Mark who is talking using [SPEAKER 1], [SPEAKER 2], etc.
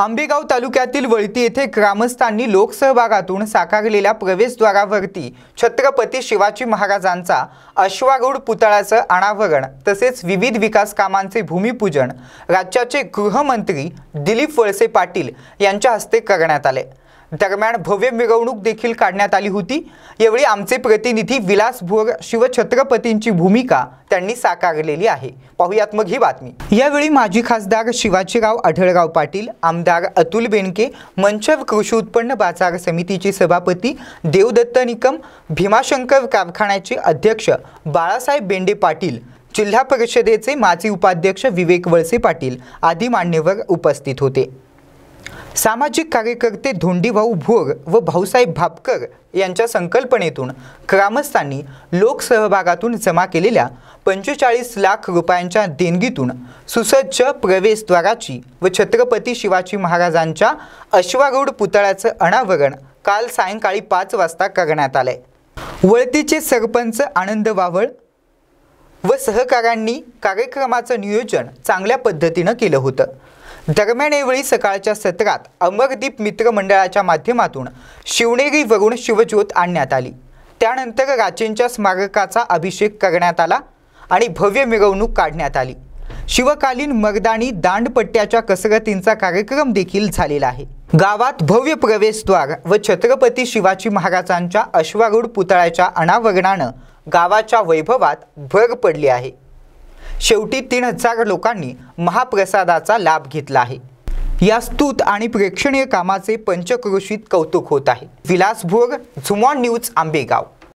[SPEAKER 1] आंबेगाव तालुक्यातील वळती येथे ग्रामस्थांनी लोकसहभागातून साकारलेल्या प्रवेशद्वारावरती छत्रपती शिवाजी महाराजांचा अश्वारूढ पुतळ्याचं अनावरण तसेच विविध विकास कामांचे भूमिपूजन राज्याचे गृहमंत्री दिलीप वळसे पाटील यांच्या हस्ते करण्यात आले दरम्यान भव्य मिरवणूक देखील काढण्यात आली होती यावेळी आमचे प्रतिनिधी विलास भोर शिवछत्रपतींची भूमिका त्यांनी साकारलेली आहे पाहुयात मग ही बातमी यावेळी माजी खासदार शिवाजीराव आढळराव पाटील आमदार अतुल बेनके मंच कृषी उत्पन्न बाजार समितीचे सभापती देवदत्त निकम भीमाशंकर कारखान्याचे अध्यक्ष बाळासाहेब बेंडे पाटील जिल्हा परिषदेचे माजी उपाध्यक्ष विवेक वळसे पाटील आदी मान्यवर उपस्थित होते सामाजिक कार्यकर्ते धोंडीभाऊ भोर व भाऊसाहेब भापकर यांच्या संकल्पनेतून ग्रामस्थांनी लोकसहभागातून जमा केलेल्या पंचेचाळीस लाख रुपयांच्या देणगीतून सुसज्ज प्रवेशद्वाराची व छत्रपती शिवाजी महाराजांच्या अश्वारूढ पुतळ्याचं अनावरण काल सायंकाळी पाच वाजता करण्यात आलंय वळतीचे सरपंच आनंद वावळ व सहकाऱ्यांनी कार्यक्रमाचं नियोजन चांगल्या पद्धतीनं केलं होतं दरम्यान यावेळी सकाळच्या सत्रात अमरदीप मित्र मंडळाच्या माध्यमातून शिवनेरीवरून शिवज्योत आणण्यात आली त्यानंतर राचेंच्या स्मारकाचा अभिषेक करण्यात आला आणि भव्य मिरवणूक काढण्यात आली शिवकालीन मर्दानी दांडपट्ट्याच्या कसरतींचा कार्यक्रम देखील झालेला आहे गावात भव्य प्रवेशद्वार व छत्रपती शिवाजी महाराजांच्या अश्वारूढ पुतळ्याच्या अनावरणानं गावाच्या वैभवात भर पडली आहे शेवटी तीन हजार लोकांनी महाप्रसादाचा लाभ घेतला आहे या स्तूत आणि प्रेक्षणीय कामाचे पंचक्रोशीत कौतुक होत आहे विलास भोर झुमॉन न्यूज आंबेगाव